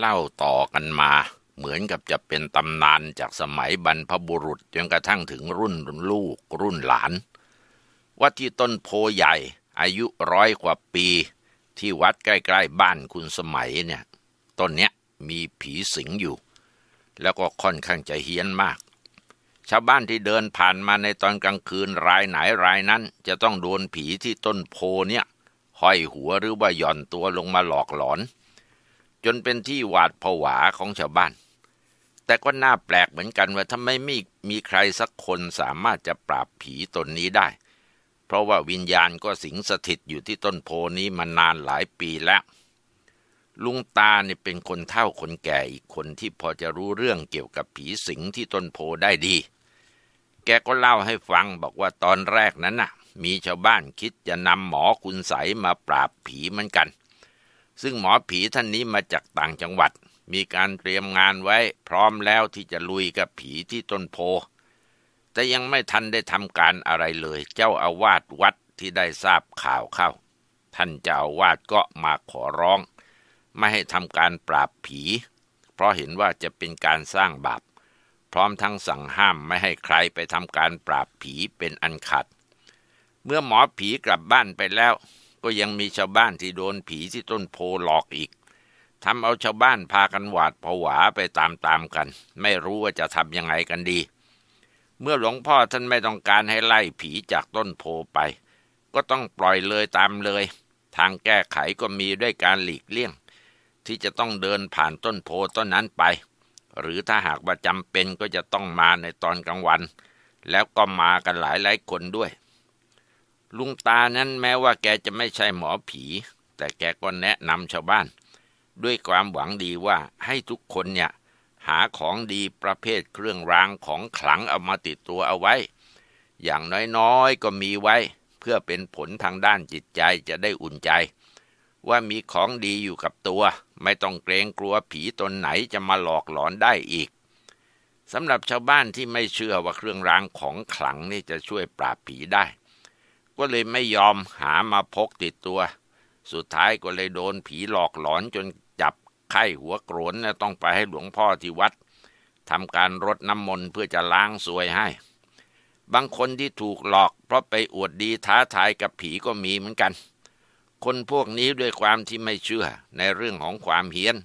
เล่าต่อกันมาเหมือนกับจะเป็นตำนานจากสมัยบรรพบุรุษจนกระทั่งถึงรุ่นลูกรุ่นหลานว่าที่ต้นโพใหญ่ อายุร้อยกว่าปี ที่วัดใกล้ๆ บ้านคุณสมัยเนี่ยต้นเนี้ยมีผีสิงอยู่ แล้วก็ค่อนข้างจะเฮี้ยนมาก ชาวบ้านที่เดินผ่านมาในตอนกลางคืนรายไหนรายนั้น จะต้องโดนผีที่ต้นโพเนี่ยห้อยหัวหรือว่าหย่อนตัวลงมาหลอกหลอนจนเป็นที่หวาดผวาของชาวบ้าน แต่ก็น่าแปลกเหมือนกันว่าทำไมไม่มีใครสักคนสามารถจะปราบผีตนนี้ได้ เพราะว่าวิญญาณก็สิงสถิตอยู่ที่ต้นโพนี้มานานหลายปีแล้ว ลุงตาเนี่ยเป็นคนเฒ่าคนแก่อีกคนที่พอจะรู้เรื่องเกี่ยวกับผีสิงที่ต้นโพได้ดี แกก็เล่าให้ฟังบอกว่าตอนแรกนั้นน่ะ มีชาวบ้านคิดจะนำหมอคุณใสมาปราบผีเหมือนกันซึ่งหมอผีท่านนี้มาจากต่างจังหวัด มีการเตรียมงานไว้พร้อมแล้วที่จะลุยกับผีที่ต้นโพ แต่ยังไม่ทันได้ทำการอะไรเลย เจ้าอาวาสวัดที่ได้ทราบข่าวเข้า ท่านเจ้าอาวาสก็มาขอร้อง ไม่ให้ทำการปราบผี เพราะเห็นว่าจะเป็นการสร้างบาปพร้อมทั้งสั่งห้ามไม่ให้ใครไปทำการปราบผีเป็นอันขาดเมื่อหมอผีกลับบ้านไปแล้วก็ยังมีชาวบ้านที่โดนผีที่ต้นโพหลอกอีกทำเอาชาวบ้านพากันหวาดผวาไปตามๆกัน ไม่รู้ว่าจะทำยังไงกันดี เมื่อหลวงพ่อท่านไม่ต้องการให้ไล่ผีจากต้นโพไป ก็ต้องปล่อยเลยตามเลย ทางแก้ไขก็มีด้วยการหลีกเลี่ยง ที่จะต้องเดินผ่านต้นโพต้นนั้นไป หรือถ้าหากว่าจำเป็นก็จะต้องมาในตอนกลางวัน แล้วก็มากันหลายหลายคนด้วยลุงตานั้นแม้ว่าแกจะไม่ใช่หมอผี แต่แกก็แนะนำชาวบ้าน ด้วยความหวังดีว่าให้ทุกคนเนี่ยหาของดีประเภทเครื่องรางของขลังเอามาติดตัวเอาไว้ อย่างน้อยๆก็มีไว้ เพื่อเป็นผลทางด้านจิตใจจะได้อุ่นใจ ว่ามีของดีอยู่กับตัว ไม่ต้องเกรงกลัวผีตนไหนจะมาหลอกหลอนได้อีกสำหรับชาวบ้านที่ไม่เชื่อว่าเครื่องรางของขลังนี่จะช่วยปราบผีได้ก็เลยไม่ยอมหามาพกติดตัว สุดท้ายก็เลยโดนผีหลอกหลอนจนจับไข้หัวโกรนนะต้องไปให้หลวงพ่อที่วัดทำการรดน้ำมนต์เพื่อจะล้างซวยให้ บางคนที่ถูกหลอกเพราะไปอวดดีท้าทายกับผีก็มีเหมือนกัน คนพวกนี้ด้วยความที่ไม่เชื่อในเรื่องของความเฮี้ยน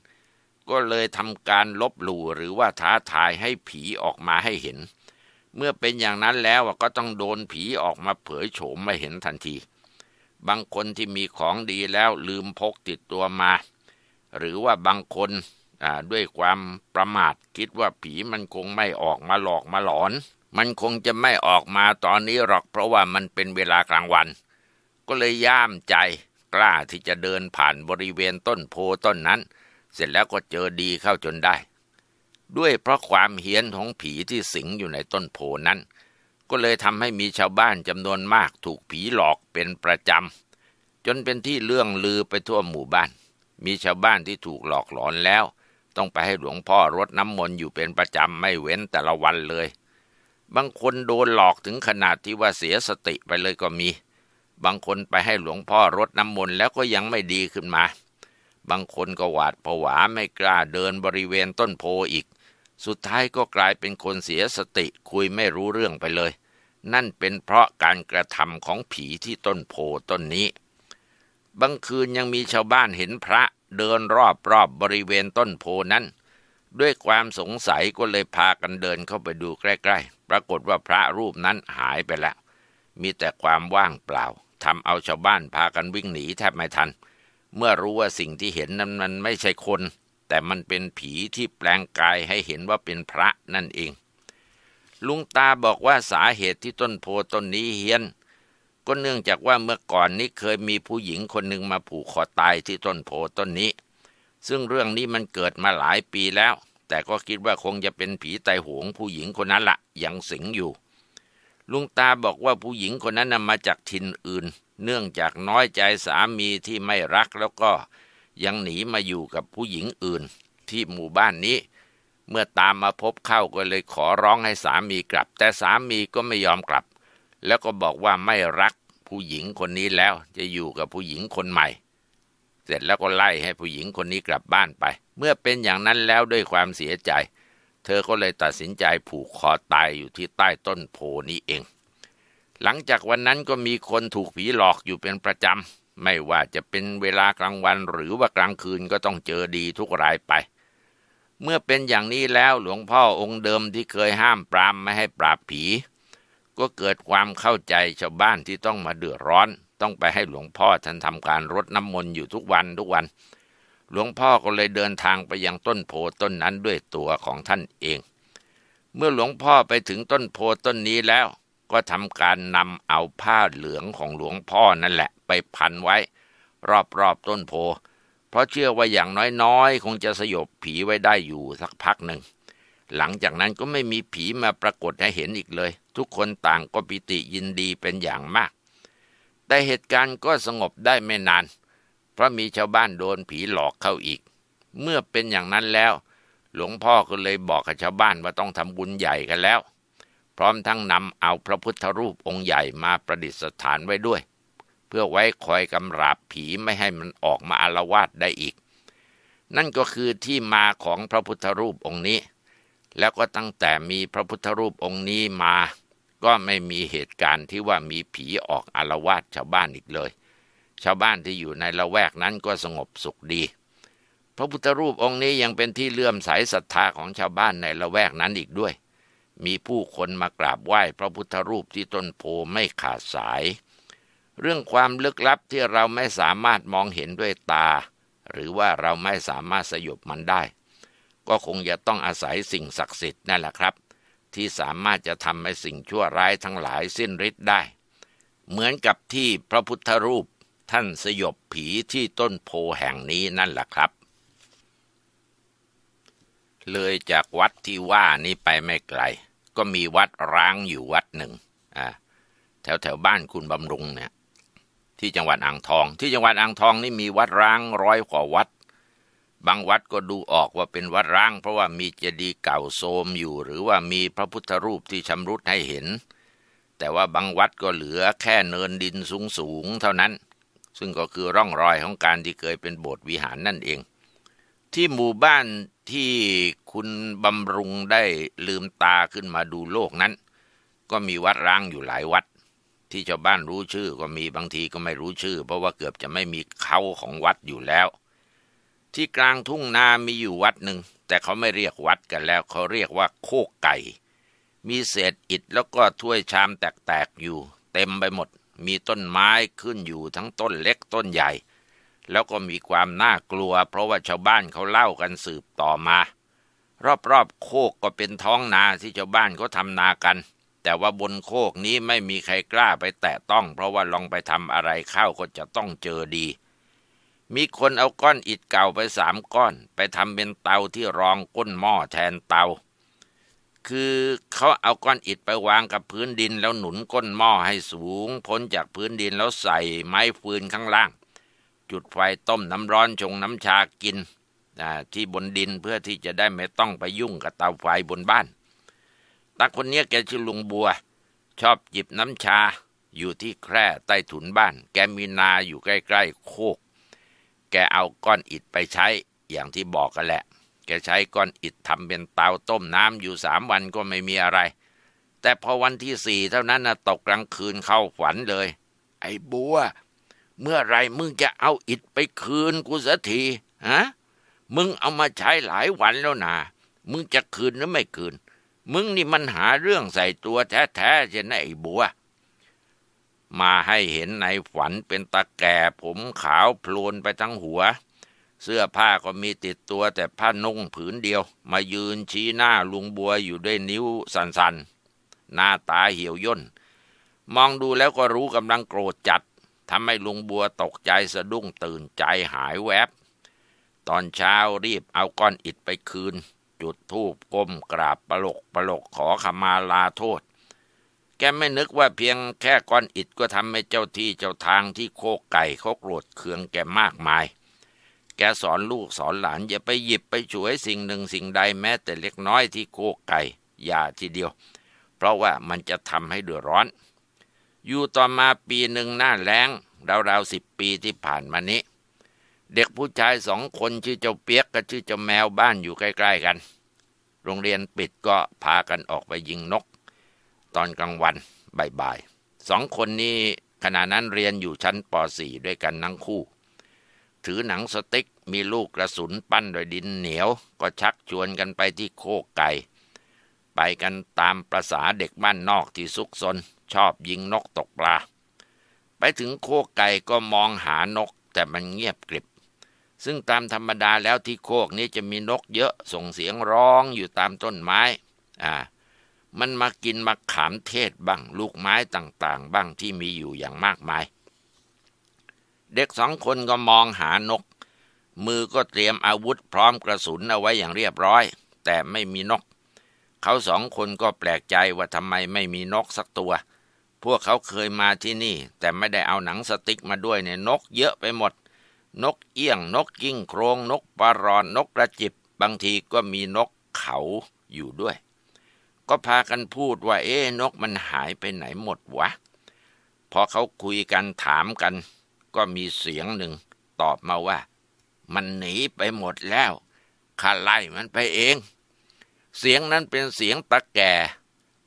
ก็เลยทำการลบหลู่หรือว่าท้าทายให้ผีออกมาให้เห็นเมื่อเป็นอย่างนั้นแล้วก็ต้องโดนผีออกมาเผยโฉมมาเห็นทันที บางคนที่มีของดีแล้วลืมพกติดตัวมา หรือว่าบางคนด้วยความประมาทคิดว่าผีมันคงไม่ออกมาหลอกมาหลอน มันคงจะไม่ออกมาตอนนี้หรอกเพราะว่ามันเป็นเวลากลางวัน ก็เลยย่ามใจกล้าที่จะเดินผ่านบริเวณต้นโพต้นนั้น เสร็จแล้วก็เจอดีเข้าจนได้ด้วยเพราะความเฮี้ยนของผีที่สิงอยู่ในต้นโพนั้น ก็เลยทำให้มีชาวบ้านจำนวนมากถูกผีหลอกเป็นประจำจนเป็นที่เรื่องลือไปทั่วหมู่บ้าน มีชาวบ้านที่ถูกหลอกหลอนแล้ว ต้องไปให้หลวงพ่อรดน้ำมนต์อยู่เป็นประจำไม่เว้นแต่ละวันเลย บางคนโดนหลอกถึงขนาดที่ว่าเสียสติไปเลยก็มี บางคนไปให้หลวงพ่อรดน้ำมนต์แล้วก็ยังไม่ดีขึ้นมา บางคนก็หวาดผวาไม่กล้าเดินบริเวณต้นโพอีกสุดท้ายก็กลายเป็นคนเสียสติคุยไม่รู้เรื่องไปเลย นั่นเป็นเพราะการกระทำของผีที่ต้นโพต้นนี้ บางคืนยังมีชาวบ้านเห็นพระเดินรอบรอบบริเวณต้นโพนั้น ด้วยความสงสัยก็เลยพากันเดินเข้าไปดูใกล้ ๆ ปรากฏว่าพระรูปนั้นหายไปแล้ว มีแต่ความว่างเปล่าทำเอาชาวบ้านพากันวิ่งหนีแทบไม่ทัน เมื่อรู้ว่าสิ่งที่เห็นนั้นมันไม่ใช่คนแต่มันเป็นผีที่แปลงกายให้เห็นว่าเป็นพระนั่นเองลุงตาบอกว่าสาเหตุที่ต้นโพต้นนี้เฮี้ยน ก็เนื่องจากว่าเมื่อก่อนนี้เคยมีผู้หญิงคนหนึ่งมาผูกคอตายที่ต้นโพต้นนี้ ซึ่งเรื่องนี้มันเกิดมาหลายปีแล้ว แต่ก็คิดว่าคงจะเป็นผีไตหวงผู้หญิงคนนั้นละยังสิงอยู่ลุงตาบอกว่าผู้หญิงคนนั้นนมาจากทินอื่น เนื่องจากน้อยใจสามีที่ไม่รักแล้วก็ยังหนีมาอยู่กับผู้หญิงอื่นที่หมู่บ้านนี้ เมื่อตามมาพบเข้าก็เลยขอร้องให้สามีกลับ แต่สามีก็ไม่ยอมกลับ แล้วก็บอกว่าไม่รักผู้หญิงคนนี้แล้วจะอยู่กับผู้หญิงคนใหม่ เสร็จแล้วก็ไล่ให้ผู้หญิงคนนี้กลับบ้านไป เมื่อเป็นอย่างนั้นแล้วด้วยความเสียใจ เธอก็เลยตัดสินใจผูกคอตายอยู่ที่ใต้ต้นโพนี้เอง หลังจากวันนั้นก็มีคนถูกผีหลอกอยู่เป็นประจำไม่ว่าจะเป็นเวลากลางวันหรือว่ากลางคืนก็ต้องเจอดีทุกรายไป เมื่อเป็นอย่างนี้แล้วหลวงพ่อองค์เดิมที่เคยห้ามปรามไม่ให้ปราบผี ก็เกิดความเข้าใจชาวบ้านที่ต้องมาเดือดร้อน ต้องไปให้หลวงพ่อท่านทำการรดน้ำมนต์อยู่ทุกวันทุกวัน หลวงพ่อก็เลยเดินทางไปยังต้นโพต้นนั้นด้วยตัวของท่านเอง เมื่อหลวงพ่อไปถึงต้นโพต้นนี้แล้ว ก็ทำการนำเอาผ้าเหลืองของหลวงพ่อนั่นแหละไปพันไว้ รอบๆต้นโพ เพราะเชื่อว่าอย่างน้อยๆคงจะสยบผีไว้ได้อยู่สักพักหนึ่ง หลังจากนั้นก็ไม่มีผีมาปรากฏให้เห็นอีกเลย ทุกคนต่างก็ปิติยินดีเป็นอย่างมาก แต่เหตุการณ์ก็สงบได้ไม่นาน เพราะมีชาวบ้านโดนผีหลอกเข้าอีก เมื่อเป็นอย่างนั้นแล้ว หลวงพ่อก็เลยบอกกับชาวบ้านว่าต้องทำบุญใหญ่กันแล้ว พร้อมทั้งนำเอาพระพุทธรูปองค์ใหญ่มาประดิษฐานไว้ด้วยพื่อไว้คอยกำราบผีไม่ให้มันออกมาอารวาสได้อีก นั่นก็คือที่มาของพระพุทธรูปองค์นี้ แล้วก็ตั้งแต่มีพระพุทธรูปองค์นี้มา ก็ไม่มีเหตุการณ์ที่ว่ามีผีออกอารวาสชาวบ้านอีกเลย ชาวบ้านที่อยู่ในละแวกนั้นก็สงบสุขดี พระพุทธรูปองค์นี้ยังเป็นที่เลื่อมใสศรัทธาของชาวบ้านในละแวกนั้นอีกด้วย มีผู้คนมากราบไหว้พระพุทธรูปที่ต้นโพไม่ขาดสายเรื่องความลึกลับที่เราไม่สามารถมองเห็นด้วยตา หรือว่าเราไม่สามารถสยบมันได้ ก็คงจะต้องอาศัยสิ่งศักดิ์สิทธิ์นั่นแหละครับ ที่สามารถจะทำให้สิ่งชั่วร้ายทั้งหลายสิ้นฤทธิ์ได้ เหมือนกับที่พระพุทธรูปท่านสยบผีที่ต้นโพแห่งนี้นั่นแหละครับ เลยจากวัดที่ว่านี้ไปไม่ไกล ก็มีวัดร้างอยู่วัดหนึ่งอ่าแถวแถวบ้านคุณบำรุงเนี่ยที่จังหวัดอ่างทอง ที่จังหวัดอ่างทองนี่มีวัดร้างร้อยกว่าวัด บางวัดก็ดูออกว่าเป็นวัดร้าง เพราะว่ามีเจดีย์เก่าโทมอยู่ หรือว่ามีพระพุทธรูปที่ชำรุดให้เห็น แต่ว่าบางวัดก็เหลือแค่เนินดินสูงๆเท่านั้น ซึ่งก็คือร่องรอยของการที่เคยเป็นโบสถ์วิหารนั่นเอง ที่หมู่บ้านที่คุณบำรุงได้ลืมตาขึ้นมาดูโลกนั้น ก็มีวัดร้างอยู่หลายวัดที่ชาวบ้านรู้ชื่อก็มีบางทีก็ไม่รู้ชื่อ เพราะว่าเกือบจะไม่มีเขาของวัดอยู่แล้ว ที่กลางทุ่งนา มีอยู่วัดหนึ่งแต่เขาไม่เรียกวัดกันแล้ว เขาเรียกว่าโคกไก่ มีเศษอิฐแล้วก็ถ้วยชามแตกๆอยู่ เต็มไปหมดมีต้นไม้ขึ้นอยู่ทั้งต้นเล็กต้นใหญ่ แล้วก็มีความน่ากลัว เพราะว่าชาวบ้านเขาเล่ากันสืบต่อมา รอบๆโคกก็เป็นท้องนาที่ชาวบ้านเขาทำนากันแต่ว่าบนโคกนี้ไม่มีใครกล้าไปแตะต้อง เพราะว่าลองไปทำอะไรเข้าก็จะต้องเจอดี มีคนเอาก้อนอิฐเก่าไปสามก้อน ไปทำเป็นเตาที่รองก้นหม้อแทนเตา คือเขาเอาก้อนอิฐไปวางกับพื้นดินแล้วหนุนก้นหม้อให้สูงพ้นจากพื้นดินแล้วใส่ ไม้ฟืนข้างล่าง จุดไฟต้มน้ำร้อนชงน้ำชากินที่บนดินเพื่อที่จะได้ไม่ต้องไปยุ่งกับเตาไฟบนบ้านตาคนนี้แกชื่อลุงบัว ชอบจิบน้ำชาอยู่ที่แคร่ใต้ถุนบ้าน แกมีนาอยู่ใกล้ ๆ โคก แกเอาก้อนอิดไปใช้อย่างที่บอกกันแหละ แกใช้ก้อนอิดทำเป็นเตาต้มน้ำอยู่สามวันก็ไม่มีอะไร แต่พอวันที่สี่เท่านั้นนะตกกลางคืนเข้าฝันเลย ไอ้บัวเมื่อไรมึงจะเอาอิดไปคืนกูสักทีฮะมึงเอามาใช้หลายวันแล้วนะมึงจะคืนหรือไม่คืนมึงนี่มันหาเรื่องใส่ตัวแท้ๆเช่นไอ้บัว มาให้เห็นในฝันเป็นตะแก่ผมขาวโพลนไปทั้งหัว เสื้อผ้าก็มีติดตัวแต่ผ้านุ่งผืนเดียว มายืนชี้หน้าลุงบัวอยู่ด้วยนิ้วสันส่นๆ หน้าตาเหี่ยวย่นมองดูแล้วก็รู้กำลังโกรธจัดทำให้ลุงบัวตกใจสะดุ้งตื่นใจหายแวบ ตอนเช้ารีบเอาก้อนอิดไปคืนจุดทูบก้มกราบปลกปลกขอขมาลาโทษ แกไม่นึกว่าเพียงแค่ก้อนอิดก็ทำให้เจ้าที่เจ้าทางที่โคกไก่เขาโกรธเคืองแกมากมาย แกสอนลูกสอนหลานอย่าไปหยิบไปฉวยสิ่งหนึ่งสิ่งใดแม้แต่เล็กน้อยที่โคกไก่ อย่าทีเดียว เพราะว่ามันจะทำให้เดือดร้อน อยู่ต่อมาปีหนึ่งหน้าแรงราวๆสิบปีที่ผ่านมานี้เด็กผู้ชายสองคนชื่อเจ้าเปียกกับชื่อเจ้าแมวบ้านอยู่ใกล้ ๆ กัน โรงเรียนปิดก็พากันออกไปยิงนก ตอนกลางวันบ่ายๆสองคนนี้ขณะนั้นเรียนอยู่ชั้นป .4 ด้วยกันนั้งคู่ ถือหนังสติกมีลูกกระสุนปั้นโดยดินเหนียว ก็ชักชวนกันไปที่โคกไก่ไปกันตามประษาเด็กบ้านนอกที่ซุกซนชอบยิงนกตกปลา ไปถึงโคกไก่ก็มองหานกแต่มันเงียบกริบซึ่งตามธรรมดาแล้วที่โคกนี้จะมีนกเยอะ ส่งเสียงร้องอยู่ตามต้นไม้ อ่า มันมากินมาขามเทศบ้างลูกไม้ต่างๆ บ้างที่มีอยู่อย่างมากมาย เด็กสองคนก็มองหานก มือก็เตรียมอาวุธพร้อมกระสุนเอาไว้อย่างเรียบร้อย แต่ไม่มีนก เขาสองคนก็แปลกใจว่าทำไมไม่มีนกสักตัว พวกเขาเคยมาที่นี่แต่ไม่ได้เอาหนังสติ๊กมาด้วยเนี่ยนกเยอะไปหมดนกเอี้ยงนกกิ้งโครง นกปารอนนกกระจิบบางทีก็มีนกเขาอยู่ด้วย ก็พากันพูดว่าเอ๊นกมันหายไปไหนหมดวะ พอเขาคุยกันถามกันก็มีเสียงหนึ่งตอบมาว่า มันหนีไปหมดแล้วข้าไล่มันไปเอง เสียงนั้นเป็นเสียงตะแก่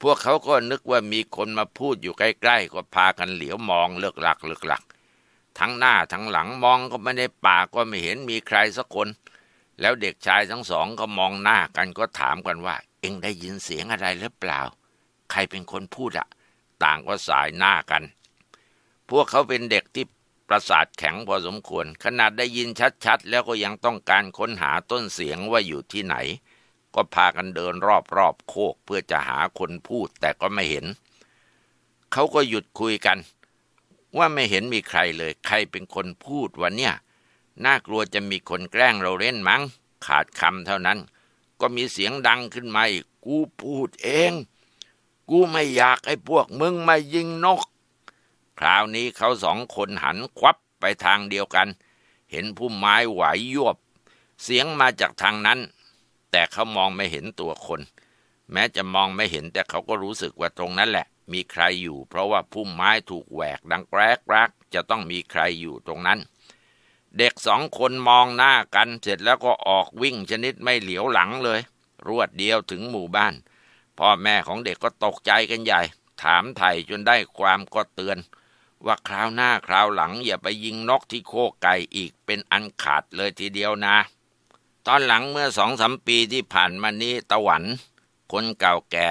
พวกเขาก็นึกว่ามีคนมาพูดอยู่ใกล้ ๆ ก็พากันเหลียวมองเลือกหลักเลือกหลักลกทั้งหน้าทั้งหลังมองก็ไม่ได้ปากก็ไม่เห็นมีใครสักคน แล้วเด็กชายทั้งสองก็มองหน้ากันก็ถามกันว่า เอ็งได้ยินเสียงอะไรหรือเปล่า ใครเป็นคนพูดอะต่างก็สายหน้ากัน พวกเขาเป็นเด็กที่ประสาทแข็งพอสมควร ขนาดได้ยินชัดๆแล้วก็ยังต้องการค้นหาต้นเสียงว่าอยู่ที่ไหน ก็พากันเดินรอบๆโคกเพื่อจะหาคนพูดแต่ก็ไม่เห็นเขาก็หยุดคุยกันว่าไม่เห็นมีใครเลยใครเป็นคนพูดวันเนี้ยน่ากลัวจะมีคนแกล้งเราเล่นมั้ง ขาดคำเท่านั้น ก็มีเสียงดังขึ้นมาอีกกู พูดเอง กูไม่อยากให้พวกมึงมายิงนก คราวนี้เขาสองคนหันควับไปทางเดียวกัน เห็นพุ่มไม้ไหวยวบเสียงมาจากทางนั้น แต่เขามองไม่เห็นตัวคน แม้จะมองไม่เห็นแต่เขาก็รู้สึกว่าตรงนั้นแหละมีใครอยู่เพราะว่าพุ่มไม้ถูกแหวกดังแกรกรักจะต้องมีใครอยู่ตรงนั้น เด็กสองคนมองหน้ากันเสร็จแล้วก็ออกวิ่งชนิดไม่เหลียวหลังเลย รวดเดียวถึงหมู่บ้านพ่อแม่ของเด็กก็ตกใจกันใหญ่ ถามไทยจนได้ความก็เตือน ว่าคราวหน้าคราวหลัง อย่าไปยิงนกที่โคไก่อีกเป็นอันขาดเลยทีเดียวนะ ตอนหลังเมื่อสองสามปีที่ผ่านมานี้ตะวัน คนเก่าแก่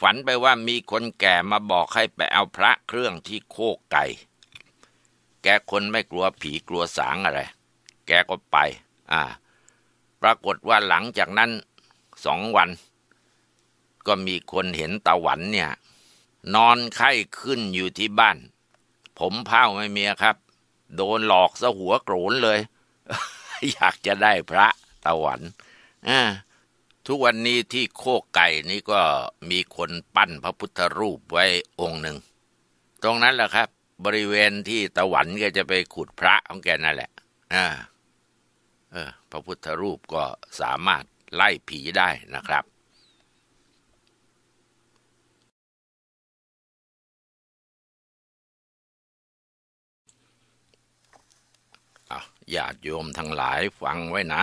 ฝันไปว่ามีคนแก่มาบอกให้ไปเอาพระเครื่องที่โคกไก่ แกคนไม่กลัวผีกลัวสางอะไร แกก็ไป อ่า ปรากฏว่าหลังจากนั้นสองวัน ก็มีคนเห็นตะวันเนี่ย นอนไข้ขึ้นอยู่ที่บ้าน ผมเผ้าไม่เมียครับ โดนหลอกซะหัวโกรนเลย อยากจะได้พระตะวัน อ่าทุกวันนี้ที่โคกไก่นี้ก็มีคนปั้นพระพุทธรูปไว้องค์หนึ่ง ตรงนั้นแหละครับ บริเวณที่ตะวันแกจะไปขุดพระของแกนั่นแหละอ่าเออพระพุทธรูปก็สามารถไล่ผีได้นะครับญาติโยมทั้งหลายฟังไว้นะ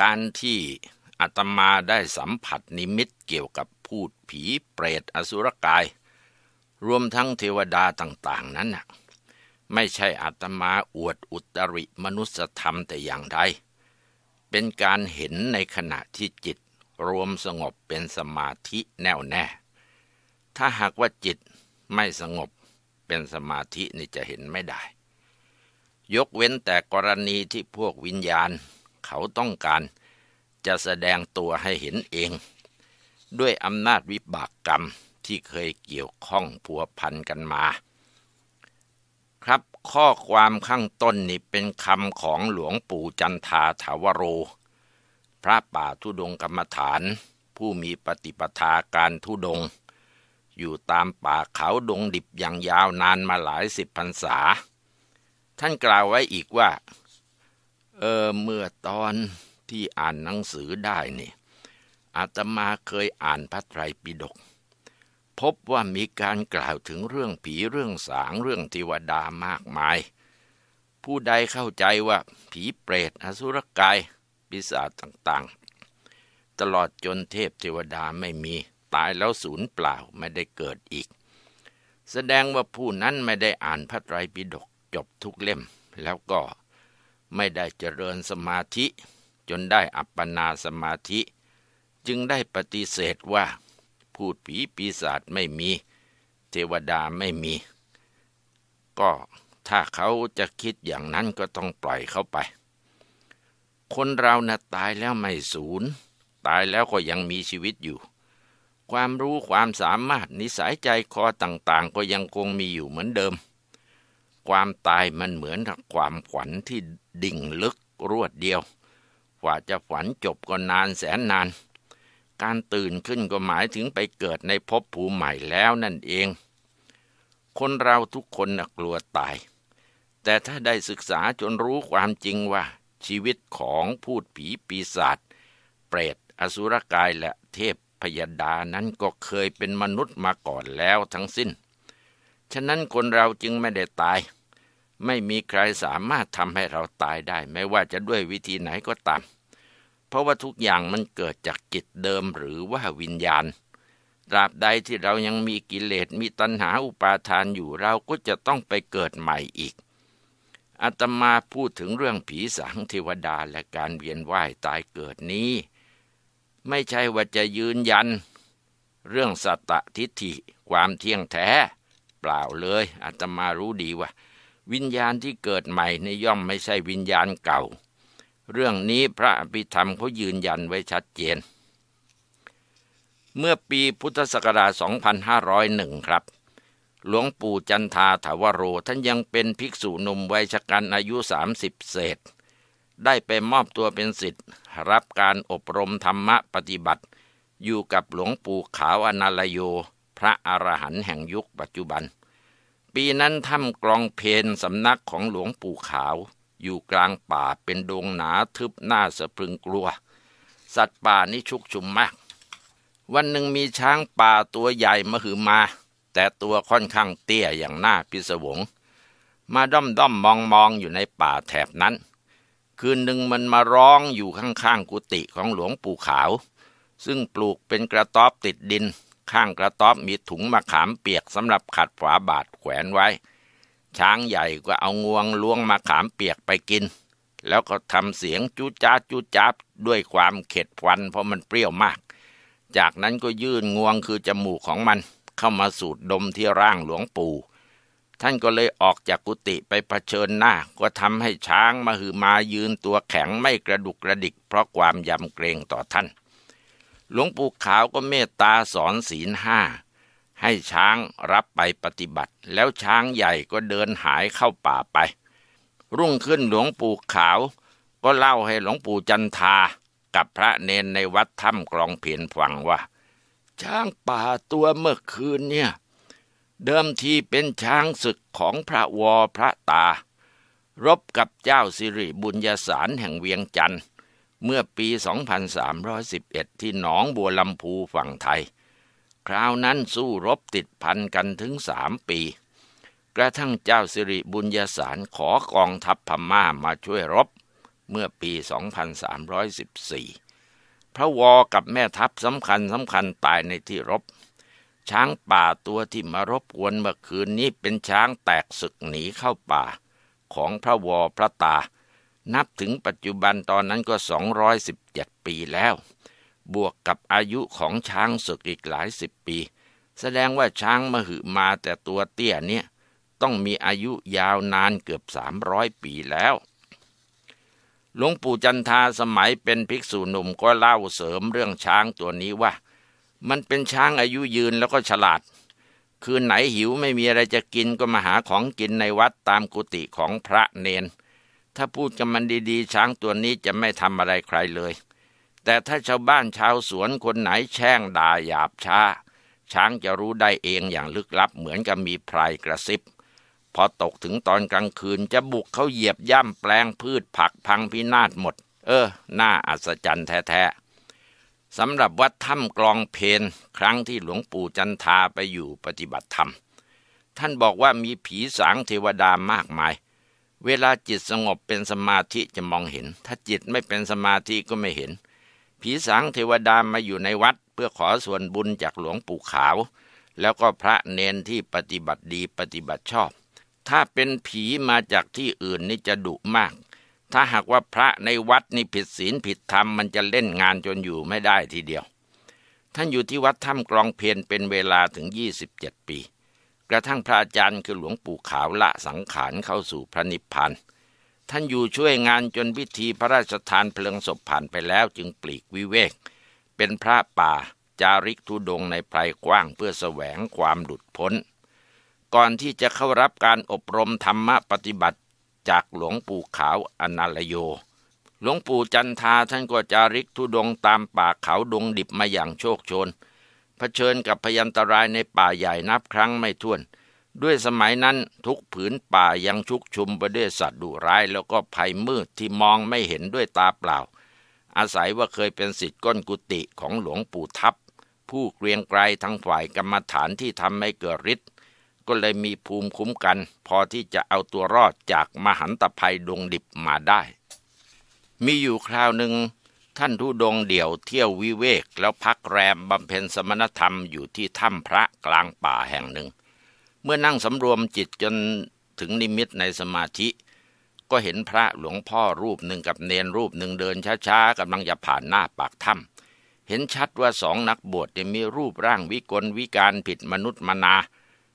การที่อาตมาได้สัมผัสนิมิตเกี่ยวกับพูดผีเปรต อสุรกาย รวมทั้งเทวดาต่าง ๆ นั้นน่ะ ไม่ใช่อาตมาอวดอุตริมนุสธรรมแต่อย่างใดเป็นการเห็นในขณะที่จิต รวมสงบเป็นสมาธิแน่วแน่ ถ้าหากว่าจิตไม่สงบเป็นสมาธินี่จะเห็นไม่ได้ ยกเว้นแต่กรณีที่พวกวิญญาณเขาต้องการจะแสดงตัวให้เห็นเอง ด้วยอำนาจวิบากกรรมที่เคยเกี่ยวข้องผัวพันกันมา ครับข้อความข้างต้นนี่เป็นคำของหลวงปู่จันทาถาวโร พระป่าทุดงกรรมฐาน ผู้มีปฏิปทาการทุดง อยู่ตามป่าเขาดงดิบอย่างยาวนานมาหลายสิบพรรษา ท่านกล่าวไว้อีกว่า เออเมื่อตอนที่อ่านหนังสือได้นี่ อาตมาเคยอ่านพระไตรปิฎก พบว่ามีการกล่าวถึงเรื่องผีเรื่องสางเรื่องเทวดามากมาย ผู้ใดเข้าใจว่าผีเปรตอสุรกายปีศาจต่างๆ ตลอดจนเทพเทวดาไม่มีตายแล้วสูญเปล่าไม่ได้เกิดอีก แสดงว่าผู้นั้นไม่ได้อ่านพระไตรปิฎกจบทุกเล่ม แล้วก็ไม่ได้เจริญสมาธิจนได้อัปปนาสมาธิ จึงได้ปฏิเสธว่า พูดผีปีศาจไม่มีเทวดาไม่มี ก็ถ้าเขาจะคิดอย่างนั้นก็ต้องปล่อยเขาไป คนเรานะ่ะตายแล้วไม่สูญ ตายแล้วก็ยังมีชีวิตอยู่ ความรู้ความสามารถนิสัยใจคอต่าง ๆ ก็ยังคงมีอยู่เหมือนเดิม ความตายมันเหมือนกับความขวัญที่ดิ่งลึกรวดเดียวกว่าจะฝันจบก็นานแสนนาน การตื่นขึ้นก็หมายถึงไปเกิดในภพภูมิใหม่แล้วนั่นเอง คนเราทุกคนนะกลัวตาย แต่ถ้าได้ศึกษาจนรู้ความจริงว่า ชีวิตของพูดผีปีศาจเปรต อสุรกายและเทพพยดา นั้นก็เคยเป็นมนุษย์มาก่อนแล้วทั้งสิ้น ฉะนั้นคนเราจึงไม่ได้ตายไม่มีใครสามารถทำให้เราตายได้ ไม่ว่าจะด้วยวิธีไหนก็ตาม เพราะว่าทุกอย่างมันเกิดจากจิตเดิมหรือว่าวิญญาณ ตราบใดที่เรายังมีกิเลสมีตัณหาอุปาทานอยู่เราก็จะต้องไปเกิดใหม่อีกอาตมาพูดถึงเรื่องผีสางเทวดาและการเวียนว่ายตายเกิดนี้ ไม่ใช่ว่าจะยืนยัน เรื่องสัตตทิฏฐิ ความเที่ยงแท้เปล่าเลยอาตมารู้ดีว่าวิญญาณที่เกิดใหม่ในย่อมไม่ใช่วิญญาณเก่า เรื่องนี้พระอภิธรรมเขายืนยันไว้ชัดเจน เมื่อปีพุทธศักราช 2501 ครับ หลวงปู่จันทาถาวโรท่านยังเป็นภิกษุหนุ่มวัยชกันอายุ 30 เศษ ได้ไปมอบตัวเป็นสิทธิ์รับการอบรมธรรมะปฏิบัติอยู่กับหลวงปู่ขาวอนาลโยพระอรหันต์แห่งยุคปัจจุบันเปีนั้นถ้ำกลองเพนสำนักของหลวงปู่ขาวอยู่กลางป่าเป็นดงหนาทึบหน้าสะพรึงกลัว สัตว์ป่านี้ชุกชุมมาก วันหนึ่งมีช้างป่าตัวใหญ่มาหือมา แต่ตัวค่อนข้างเตี้ยอย่างหน้าพิศวงมาด้อมด้อมมองมองอยู่ในป่าแถบนั้น คืนหนึ่งมันมาร้องอยู่ข้างๆ กุฏิของหลวงปู่ขาว ซึ่งปลูกเป็นกระต๊อบติดดินข้างกระต๊อบมีถุงมะขามเปียกสำหรับขัดฝาบาทแขวนไว้ ช้างใหญ่ก็เอางวงล้วงมะขามเปียกไปกิน แล้วก็ทำเสียงจูจ้าจูจ้าด้วยความเข็ดฟันเพราะมันเปรี้ยวมาก จากนั้นก็ยื่นงวงคือจมูกของมัน เข้ามาสูดดมที่ร่างหลวงปู่ ท่านก็เลยออกจากกุฏิไปเผชิญหน้า ก็ทำให้ช้างมาหือมายืนตัวแข็งไม่กระดุกกระดิกเพราะความยำเกรงต่อท่านหลวงปู่ขาวก็เมตตาสอนศีลห้า ให้ช้างรับไปปฏิบัติ แล้วช้างใหญ่ก็เดินหายเข้าป่าไป รุ่งขึ้นหลวงปู่ขาวก็เล่าให้หลวงปู่จันทากับพระเนนในวัดถ้ำกลองเพียนฟังว่า ช้างป่าตัวเมื่อคืนเนี่ย เดิมทีเป็นช้างศึกของพระวอพระตารบกับเจ้าสิริบุญญาสารแห่งเวียงจันทร์เมื่อปี 2311 ที่หนองบัวลำพูฝั่งไทย คราวนั้นสู้รบติดพันกันถึงสามปี กระทั่งเจ้าสิริบุญญาสารขอกองทัพพม่ามาช่วยรบ เมื่อปี 2314 พระวอ กับแม่ทัพสำคัญสำคัญตายในที่รบ ช้างป่าตัวที่มารบกวนเมื่อคืนนี้เป็นช้างแตกศึกหนีเข้าป่า ของพระวอพระตานับถึงปัจจุบันตอนนั้นก็ 217 ปีแล้ว บวกกับอายุของช้างศึกอีกหลายสิบปี แสดงว่าช้างมหึมาแต่ตัวเตี้ยเนี่ยต้องมีอายุยาวนานเกือบ 300 ปีแล้ว หลวงปู่จันทาสมัยเป็นภิกษุหนุ่มก็เล่าเสริมเรื่องช้างตัวนี้ว่ามันเป็นช้างอายุยืนแล้วก็ฉลาด คืนไหนหิวไม่มีอะไรจะกินก็มาหาของกินในวัดตามกุฏิของพระเนนถ้าพูดกับมันดีๆ ช้างตัวนี้จะไม่ทำอะไรใครเลย แต่ถ้าชาวบ้านชาวสวนคนไหนแช่งด่าหยาบช้า ช้างจะรู้ได้เองอย่างลึกลับเหมือนกับมีพรายกระซิบ พอตกถึงตอนกลางคืนจะบุกเขาเหยียบย่ำแปลงพืชผักพังพินาศหมด เออ น่าอัศจรรย์แท้ ๆสำหรับวัดถ้ำกลองเพน ครั้งที่หลวงปู่จันทาไปอยู่ปฏิบัติธรรมท่านบอกว่ามีผีสางเทวดามากมายเวลาจิตสงบเป็นสมาธิจะมองเห็น ถ้าจิตไม่เป็นสมาธิก็ไม่เห็น ผีสางเทวดามาอยู่ในวัด เพื่อขอส่วนบุญจากหลวงปู่ขาว แล้วก็พระเนนที่ปฏิบัติดีปฏิบัติชอบ ถ้าเป็นผีมาจากที่อื่นนี่จะดุมาก ถ้าหากว่าพระในวัดนี่ผิดศีลผิดธรรมมันจะเล่นงานจนอยู่ไม่ได้ทีเดียวท่านอยู่ที่วัดถ้ำกรองเพนเป็นเวลาถึง 27 ปีกระทั่งพระอาจารย์คือหลวงปู่ขาวละสังขารเข้าสู่พระนิพพานท่านอยู่ช่วยงานจนพิธีพระราชทานเพลิงศพผ่านไปแล้วจึงปลีกวิเวก เป็นพระป่าจาริกทุดงในไพรกว้างเพื่อแสวงความดุดพ้น ก่อนที่จะเข้ารับการอบรมธรรมปฏิบัติจากหลวงปู่ขาวอนาลโยหลวงปู่จันทาท่านก็จาริกทุดงตามป่าเขาดงดิบมาอย่างโชคชนเผชิญกับพยันตรายในป่าใหญ่นับครั้งไม่ถ้วน ด้วยสมัยนั้นทุกผืนป่ายังชุกชุมไปด้วยสัตว์ดุร้ายแล้วก็ภัยมืดที่มองไม่เห็นด้วยตาเปล่า อาศัยว่าเคยเป็นสิทธิ์ก้นกุฏิของหลวงปู่ทับผู้เกรียงไกรทั้งฝ่ายกรรมฐานที่ทำให้เกิดฤทธิ์ก็เลยมีภูมิคุ้มกัน พอที่จะเอาตัวรอดจากมหันตภัยดวงดิบมาได้ มีอยู่คราวหนึ่งท่านทุดงเดี่ยวเที่ยววิเวกแล้วพักแรมบำเพ็ญสมณธรรมอยู่ที่ถ้ำพระกลางป่าแห่งหนึ่ง เมื่อนั่งสำรวมจิตจนถึงนิมิตในสมาธิ ก็เห็นพระหลวงพ่อรูปหนึ่งกับเนรรูปหนึ่งเดินช้าๆกำลังจะผ่านหน้าปากถ้ำเห็นชัดว่าสองนักบวชมีรูปร่างวิกลวิการผิดมนุษย์มนา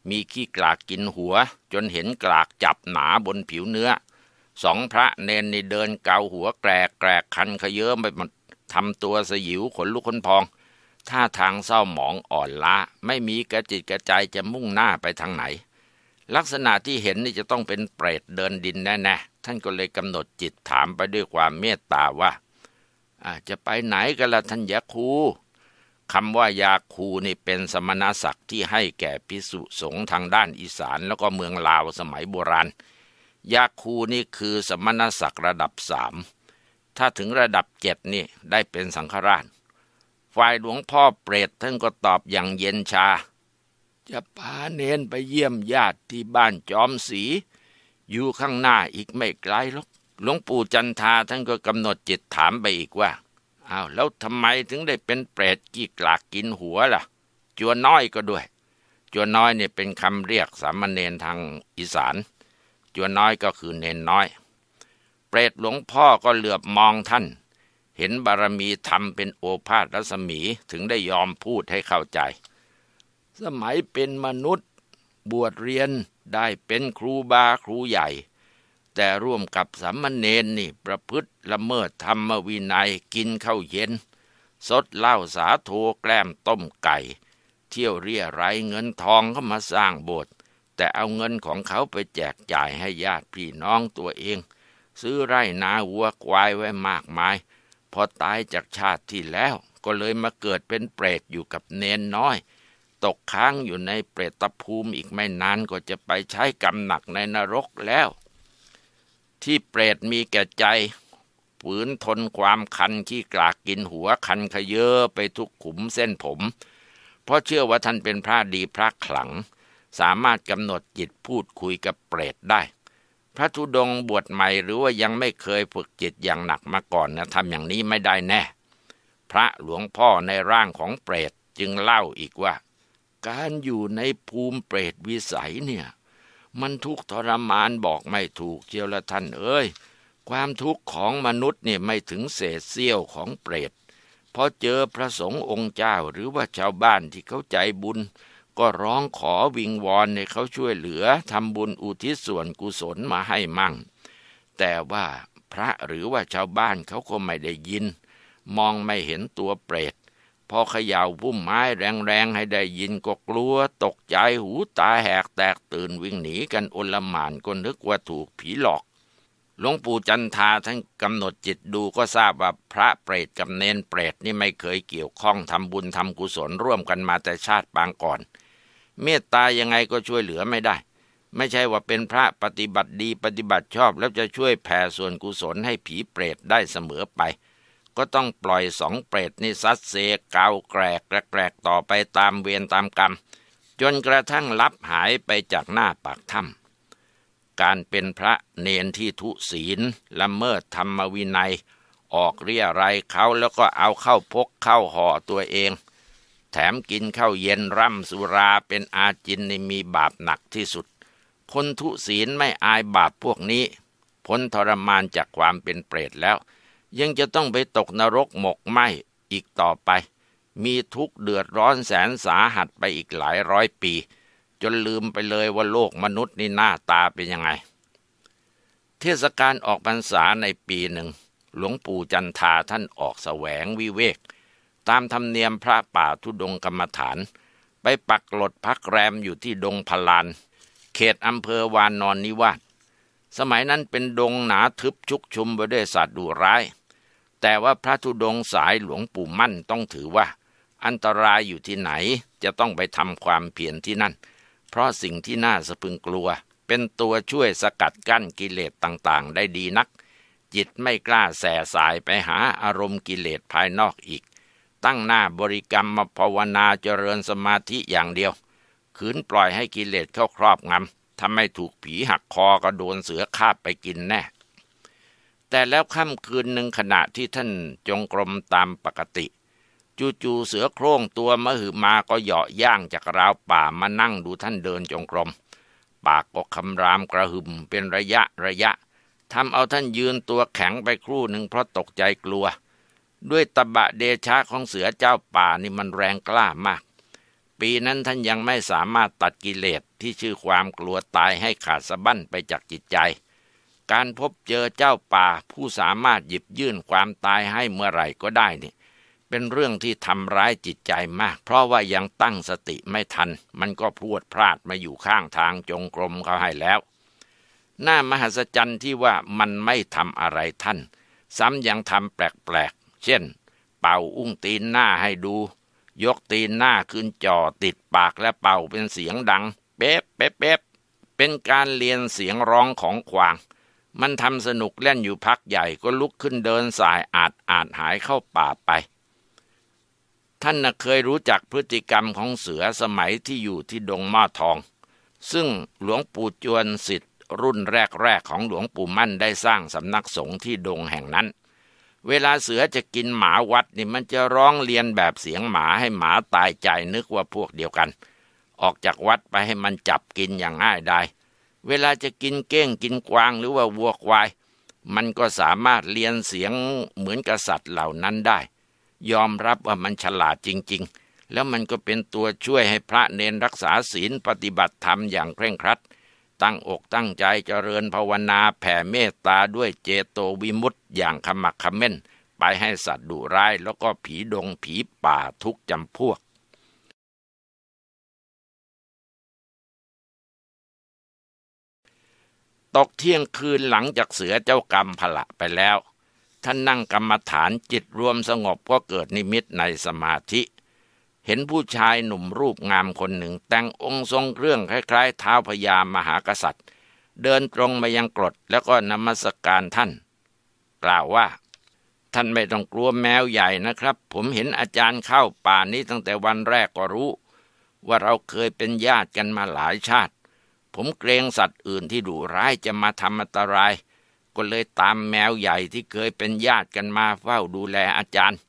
มีขี้กลากกินหัวจนเห็นกลากจับหนาบนผิวเนื้อสองพระเนนนี่เดินเกา หัวแกรกแกรกคันขยเยอะไปหมดทำตัวสยิวขนลุกขนพองท่าทางเศร้าหมองอ่อนล้าไม่มีกระจิตกระใจจะมุ่งหน้าไปทางไหน ลักษณะที่เห็นนี่จะต้องเป็นเปรตเดินดินแน่ๆท่านก็เลยกำหนดจิตถามไปด้วยความเมตตาว่าะจะไปไหนกันละท่านยาคูคำว่ายาคูนี่เป็นสมณศักดิ์ที่ให้แก่พิสุสงฆ์ทางด้านอีสานแล้วก็เมืองลาวสมัยโบราณยาคูนี่คือสมณศักดิ์ระดับสาม ถ้าถึงระดับเจ็ดนี่ได้เป็นสังฆราช ฝ่ายหลวงพ่อเปรตท่านก็ตอบอย่างเย็นชา จะพาเนนไปเยี่ยมญาติที่บ้านจอมสี อยู่ข้างหน้าอีกไม่ไกลหรอกหลวงปู่จันทาท่านก็กำหนดจิตถามไปอีกว่า อ้าวแล้วทำไมถึงได้เป็นเปรตกี่กลากกินหัวล่ะ จัวน้อยก็ด้วย จัวน้อยเนี่ยเป็นคำเรียกสามเณรทางอีสานจัวน้อยก็คือเนนน้อย เปรตหลวงพ่อก็เหลือบมองท่าน เห็นบารมีทำเป็นโอภาษรัศมีถึงได้ยอมพูดให้เข้าใจ สมัยเป็นมนุษย์บวชเรียนได้เป็นครูบาครูใหญ่ แต่ร่วมกับสามเณรนี่ประพฤติละเมิดธรรมวินัยกินข้าวเย็น สดเหล้าสาโทแกล้มต้มไก่ เที่ยวเรียไรเงินทองเข้ามาสร้างโบสถ์แต่เอาเงินของเขาไปแจกจ่ายให้ญาติพี่น้องตัวเอง ซื้อไร่นาวัวควายไว้มากมายพอตายจากชาติที่แล้ว ก็เลยมาเกิดเป็นเปรตอยู่กับเนนน้อย ตกค้างอยู่ในเปรตภูมิอีกไม่นานก็จะไปใช้กรรมหนักในนรกแล้ว ที่เปรตมีแก่ใจฝืนทนความคันขี้กลากกินหัวคันขยเยอไปทุกขุมเส้นผม เพราะเชื่อว่าท่านเป็นพระดีพระขลังสามารถกำหนดจิตพูดคุยกับเปรตได้ พระธุดงบวชใหม่หรือว่ายังไม่เคยฝึกจิตอย่างหนักมาก่อนนะทำอย่างนี้ไม่ได้แน่ พระหลวงพ่อในร่างของเปรตจึงเล่าอีกว่า การอยู่ในภูมิเปรตวิสัยเนี่ย มันทุกทรมานบอกไม่ถูกเจียวละท่านเอ้ยความทุกข์ของมนุษย์เนี่ยไม่ถึงเศษเสี้ยวของเปรตพอเจอพระสงฆ์องค์เจ้าหรือว่าชาวบ้านที่เขาใจบุญก็ร้องขอวิงวอนให้เขาช่วยเหลือทำบุญอุทิศส่วนกุศลมาให้มั่ง แต่ว่าพระหรือว่าชาวบ้านเขาก็ไม่ได้ยิน มองไม่เห็นตัวเปรต พอเขย่าพุ่มไม้แรงๆ ให้ได้ยินก็กลัวตกใจหูตาแหกแตกตื่นวิ่งหนีกันอนลหมานก็นึกว่าถูกผีหลอก หลวงปู่จันทาท่านกำหนดจิตดูก็ทราบว่าพระเปรตกับเนนเปรตนี่ไม่เคยเกี่ยวข้องทำบุญทำกุศลร่วมกันมาแต่ชาติปางก่อนเมตตายังไงก็ช่วยเหลือไม่ได้ ไม่ใช่ว่าเป็นพระปฏิบัติดีปฏิบัติชอบแล้วจะช่วยแผ่ส่วนกุศลให้ผีเปรตได้เสมอไป ก็ต้องปล่อยสองเปรตนี่ซัดเซกาวแกรกแกรกต่อไปตามเวรตามกรรม จนกระทั่งลับหายไปจากหน้าปากถ้ำการเป็นพระเนนที่ทุศีลละเมิดธรรมวินัย ออกเรียอะไรเขาแล้วก็เอาเข้าพกเข้าห่อตัวเองแถมกินข้าวเย็นร่ำสุราเป็นอาจินนี่มีบาปหนักที่สุด คนทุศีลไม่อายบาปพวกนี้พ้นทรมานจากความเป็นเปรตแล้ว ยังจะต้องไปตกนรกหมกไหมอีกต่อไป มีทุกข์เดือดร้อนแสนสาหัสไปอีกหลายร้อยปี จนลืมไปเลยว่าโลกมนุษย์นี่หน้าตาเป็นยังไง เทศกาลออกพรรษาในปีหนึ่ง หลวงปู่จันทาท่านออกแสวงวิเวกตามธรรมเนียมพระป่าทุดงกรรมฐาน ไปปักหลดพักแรมอยู่ที่ดงพลาน เขตอำเภอวานนอนนิวาสสมัยนั้นเป็นดงหนาทึบชุกชุมไปด้วยสัตว์ดุร้ายแต่ว่าพระธุดงสายหลวงปู่มั่นต้องถือว่า อันตรายอยู่ที่ไหนจะต้องไปทำความเพียรที่นั่น เพราะสิ่งที่น่าสะพึงกลัว เป็นตัวช่วยสกัดกั้นกิเลสต่างๆ ได้ดีนัก จิตไม่กล้าแส่สายไปหาอารมณ์กิเลสภายนอกอีกตั้งหน้าบริกรรมมาภาวนาเจริญสมาธิอย่างเดียว ขืนปล่อยให้กิเลสเข้าครอบงำทำาห้ถูกผีหักคอก็โดนเสือคาบไปกินแน่ แต่แล้วค่ำคืนหนึ่งขณะที่ท่านจงกรมตามปกติ จู่ๆเสือโคร่งตัว มหือมาก็เหาะย่างจากราวป่ามานั่งดูท่านเดินจงกรมปากก็คำรามกระหึมเป็นระยะระยะทำเอาท่านยืนตัวแข็งไปครู่หนึ่งเพราะตกใจกลัวด้วยตบะเดชะของเสือเจ้าป่านี่มันแรงกล้ามาก ปีนั้นท่านยังไม่สามารถตัดกิเลสที่ชื่อความกลัวตายให้ขาดสะบั้นไปจากจิตใจ การพบเจอเจ้าป่าผู้สามารถหยิบยื่นความตายให้เมื่อไหร่ก็ได้นี่เป็นเรื่องที่ทำร้ายจิตใจมากเพราะว่ายังตั้งสติไม่ทัน มันก็พวดพลาดมาอยู่ข้างทางจงกรมเขาให้แล้ว หน้ามหัศจรรย์ที่ว่ามันไม่ทำอะไรท่าน ซ้ำยังทำแปลกเช่นเป่าอุ้งตีนหน้าให้ดู ยกตีนหน้าขึ้นจ่อติดปากและเป่าเป็นเสียงดัง เป๊ะเป๊ะเป๊ะเป็นการเรียนเสียงร้องของควาง มันทำสนุกเล่นอยู่พักใหญ่ก็ลุกขึ้นเดินสายอาจอาจหายเข้าป่าไป ท่านเคยรู้จักพฤติกรรมของเสือสมัยที่อยู่ที่ ดงม่อทอง ซึ่งหลวงปู่จวนสิทธิ์รุ่นแรกๆของหลวงปู่มั่นได้สร้างสำนักสงฆ์ที่ดงแห่งนั้นเวลาเสือจะกินหมาวัดนี่มันจะร้องเรียนแบบเสียงหมาให้หมาตายใจนึกว่าพวกเดียวกัน ออกจากวัดไปให้มันจับกินอย่างง่ายได้เวลาจะกินเก้งกินกวางหรือว่าวัวควาย มันก็สามารถเรียนเสียงเหมือนกษัตริย์เหล่านั้นได้ ยอมรับว่ามันฉลาดจริงๆ แล้วมันก็เป็นตัวช่วยให้พระเนนรักษาศีลปฏิบัติธรรมอย่างเคร่งครัดตั้งอกตั้งใจเจริญภาวนาแผ่เมตตาด้วยเจโตวิมุตต์อย่างขมักขม้นไปให้สัตว์ดุร้ายแล้วก็ผีดงผีป่าทุกจำพวก ตกเที่ยงคืนหลังจากเสือเจ้ากรรมพละไปแล้ว ท่านนั่งกรรมฐานจิตรวมสงบก็เกิดนิมิตในสมาธิเห็นผู้ชายหนุ่มรูปงามคนหนึ่งแต่งองค์ทรงเครื่องคล้ายๆเท้าพญามหากษัตริย์ เดินตรงมายังกรดแล้วก็นมัสการท่าน กล่าวว่า ท่านไม่ต้องกลัวแมวใหญ่นะครับ ผมเห็นอาจารย์เข้าป่านี้ตั้งแต่วันแรกก็รู้ ว่าเราเคยเป็นญาติกันมาหลายชาติ ผมเกรงสัตว์อื่นที่ดุร้ายจะมาทำอันตราย ก็เลยตามแมวใหญ่ที่เคยเป็นญาติกันมาเฝ้าดูแลอาจารย์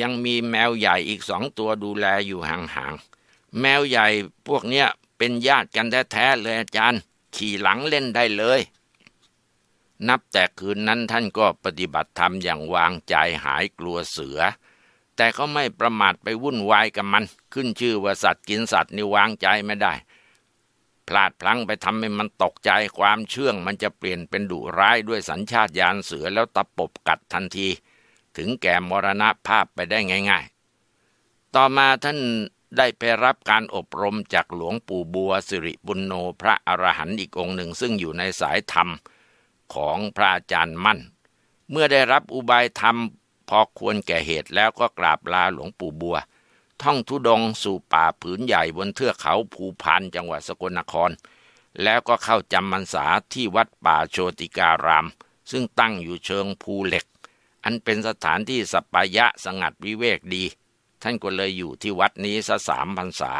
ยังมีแมวใหญ่อีกสองตัวดูแลอยู่ห่างๆ แมวใหญ่พวกเนี้ยเป็นญาติกันแท้ๆเลยอาจารย์ ขี่หลังเล่นได้เลย นับแต่คืนนั้นท่านก็ปฏิบัติธรรมอย่างวางใจหายกลัวเสือ แต่ก็ไม่ประมาทไปวุ่นวายกับมัน ขึ้นชื่อว่าสัตว์กินสัตว์นี่วางใจไม่ได้ พลาดพลั้งไปทำให้มันตกใจความเชื่องมันจะเปลี่ยนเป็นดุร้ายด้วยสัญชาตญาณเสือแล้วตะปบกัดทันทีถึงแก่มรณะภาพไปได้ง่ายๆ ต่อมาท่านได้ไปรับการอบรมจากหลวงปู่บัว สิริบุญโนพระอรหันต์อีกองค์หนึ่ง ซึ่งอยู่ในสายธรรมของพระอาจารย์มั่น เมื่อได้รับอุบายธรรมพอควรแก่เหตุแล้วก็กราบลาหลวงปู่บัว ท่องทุดงสู่ป่าผืนใหญ่บนเทือกเขาภูพานจังหวัดสกลนคร แล้วก็เข้าจำมันสาที่วัดป่าโชติการาม ซึ่งตั้งอยู่เชิงภูเหล็กอันเป็นสถานที่สัปยะสงัดวิเวกดี ท่านก็เลยอยู่ที่วัดนี้สัสามพรรษา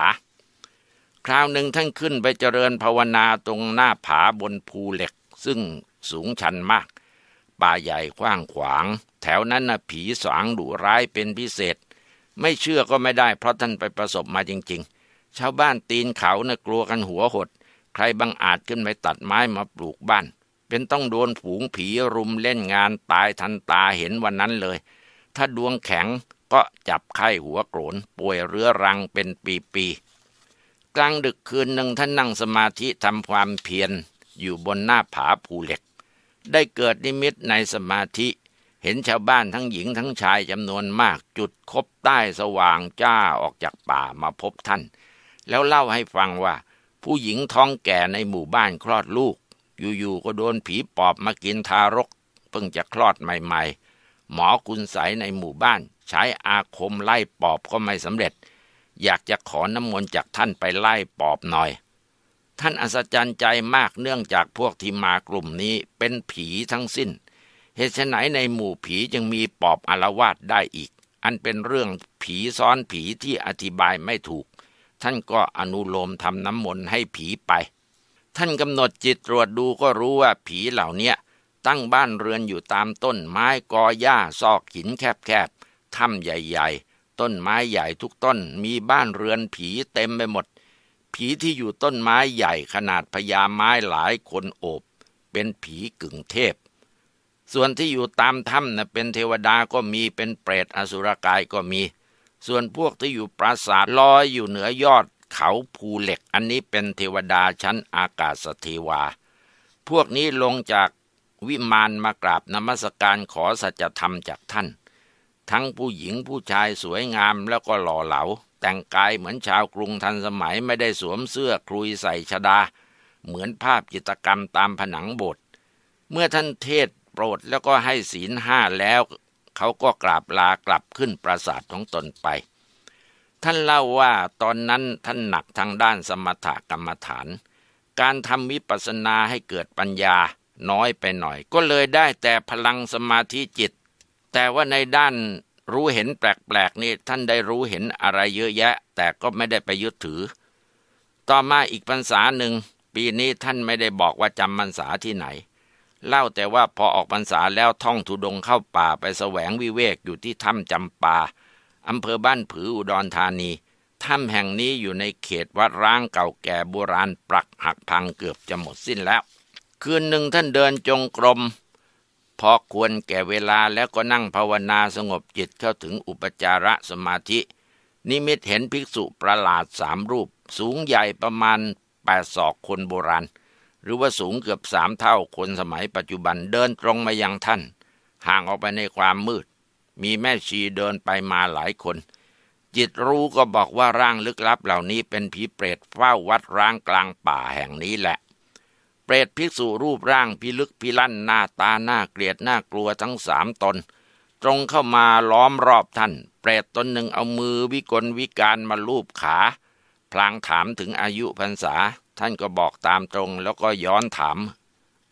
คราวหนึ่งท่านขึ้นไปเจริญภาวนาตรงหน้าผาบนภูเหล็กซึ่งสูงชันมาก ป่าใหญ่กว้างขวาง แถวนั้นนะผีสางดุร้ายเป็นพิเศษ ไม่เชื่อก็ไม่ได้เพราะท่านไปประสบมาจริง ๆ ชาวบ้านตีนเขานะ่ะกลัวกันหัวหด ใครบังอาจขึ้นไปตัดไม้มาปลูกบ้านเป็นต้องโดนผูงผีรุมเล่นงานตายทันตาเห็นวันนั้นเลย ถ้าดวงแข็งก็จับไข้หัวโกรนป่วยเรื้อรังเป็นปีๆ กลางดึกคืนหนึ่งท่านนั่งสมาธิทำความเพียรอยู่บนหน้าผาภูเหล็ก ได้เกิดนิมิตในสมาธิ เห็นชาวบ้านทั้งหญิงทั้งชายจำนวนมากจุดคบใต้สว่างจ้าออกจากป่ามาพบท่าน แล้วเล่าให้ฟังว่า ผู้หญิงท้องแก่ในหมู่บ้านคลอดลูกอยู่ๆก็โดนผีปอบมากินทารกเพิ่งจะคลอดใหม่ๆ หมอคุณใสในหมู่บ้าน ใช้อาคมไล่ปอบก็ไม่สำเร็จ อยากจะขอน้ำมนต์จากท่านไปไล่ปอบหน่อย ท่านอัศจรรย์ใจมากเนื่องจากพวกที่มากลุ่มนี้เป็นผีทั้งสิ้นเหตุไฉนในหมู่ผีจึงมีปอบอารวาสได้อีก อันเป็นเรื่องผีซ้อนผีที่อธิบายไม่ถูก ท่านก็อนุโลมทำน้ำมนต์ให้ผีไปท่านกำหนดจิตตรวจดูก็รู้ว่าผีเหล่านี้ตั้งบ้านเรือนอยู่ตามต้นไม้กอหญ้าซอกหินแคบๆ ถ้ำใหญ่ๆ ต้นไม้ใหญ่ทุกต้นมีบ้านเรือนผีเต็มไปหมด ผีที่อยู่ต้นไม้ใหญ่ขนาดพญาไม้หลายคนโอบ เป็นผีกึ่งเทพ ส่วนที่อยู่ตามถ้ำนะเป็นเทวดาก็มีเป็นเปรตอสุรกายก็มี ส่วนพวกที่อยู่ปราสาทลอยอยู่เหนือยอดเขาภูเหล็กอันนี้เป็นเทวดาชั้นอากาศเทวา พวกนี้ลงจากวิมานมากราบนมัสการขอสัจธรรมจากท่าน ทั้งผู้หญิงผู้ชายสวยงามแล้วก็หล่อเหลาแต่งกายเหมือนชาวกรุงทันสมัยไม่ได้สวมเสื้อคลุยใส่ชดา เหมือนภาพจิตกรรมตามผนังโบสถ์เมื่อท่านเทศโปรดแล้วก็ให้ศีลห้าแล้วเขาก็กราบลากลับขึ้นปราสาทของตนไปท่านเล่าว่าตอนนั้นท่านหนักทางด้านสมถกรรมฐาน การทำวิปัสสนาให้เกิดปัญญาน้อยไปหน่อยก็เลยได้แต่พลังสมาธิจิต แต่ว่าในด้านรู้เห็นแปลกๆนี่ท่านได้รู้เห็นอะไรเยอะแยะ แต่ก็ไม่ได้ไปยึดถือ ต่อมาอีกพรรษาหนึ่ง ปีนี้ท่านไม่ได้บอกว่าจำพรรษาที่ไหนเล่าแต่ว่าพอออกพรรษาแล้วท่องธุดงเข้าป่าไปแสวงวิเวกอยู่ที่ถ้ำจำปาอำเภอบ้านผืออุดรธานี ถ้ำแห่งนี้อยู่ในเขตวัดร้างเก่าแก่โบราณปรักหักพังเกือบจะหมดสิ้นแล้ว คืนหนึ่งท่านเดินจงกรม พอควรแก่เวลาแล้วก็นั่งภาวนาสงบจิตเข้าถึงอุปจารสมาธิ นิมิตเห็นภิกษุประหลาดสามรูป สูงใหญ่ประมาณแปดศอกคนโบราณ หรือว่าสูงเกือบสามเท่าคนสมัยปัจจุบันเดินตรงมายังท่าน ห่างออกไปในความมืดมีแม่ชีเดินไปมาหลายคน จิตรู้ก็บอกว่าร่างลึกลับเหล่านี้เป็นผีเปรตเฝ้าวัดร้างกลางป่าแห่งนี้แหละ เปรตภิกษุรูปร่างพิลึกพิลั่นหน้าตาหน้าเกลียดหน้ากลัวทั้งสามตน ตรงเข้ามาล้อมรอบท่าน เปรตตนหนึ่งเอามือวิกลวิการมาลูบขา พลางถามถึงอายุพรรษา ท่านก็บอกตามตรง แล้วก็ย้อนถาม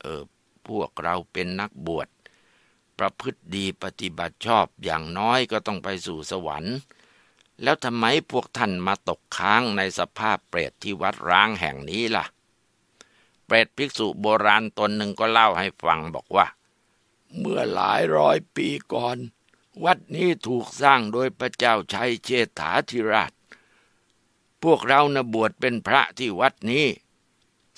เออพวกเราเป็นนักบวชประพฤติดีปฏิบัติชอบอย่างน้อยก็ต้องไปสู่สวรรค์ แล้วทำไมพวกท่านมาตกค้างในสภาพเปรตที่วัดร้างแห่งนี้ล่ะ เปรตภิกษุโบราณตนหนึ่งก็เล่าให้ฟังบอกว่า เมื่อหลายร้อยปีก่อน วัดนี้ถูกสร้างโดยพระเจ้าชัยเชษฐาธิราช พวกเรานะบวชเป็นพระที่วัดนี้